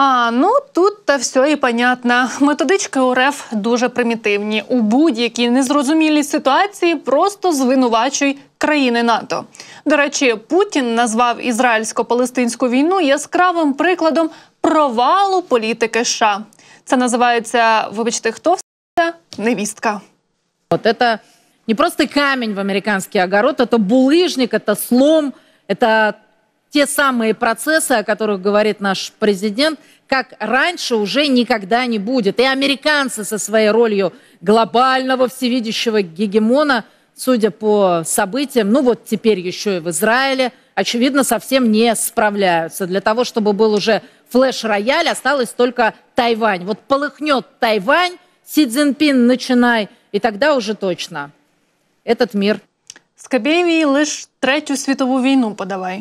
А ну тут та все і понятно. Методички у дуже примітивні. У будь-якій незрозумілій ситуації просто звинувачуй країни НАТО. До речі, Путін назвав ізраїльсько-палестинську війну яскравим прикладом провалу політики. США. це називається вибачте, хто все невістка. От це не просто камінь в американський огород, це булыжник, це слом, це те самые процессы, о которых говорит наш президент, как раньше уже никогда не будет. И американцы со своей ролью глобального всевидящего гегемона, судя по событиям, ну вот теперь еще и в Израиле, очевидно, совсем не справляются. Для того, чтобы был уже флеш-рояль, осталось только Тайвань. Вот полыхнет Тайвань, Си Цзиньпин, начинай, и тогда уже точно этот мир Скабєєвій лишь третью световую войну подавай.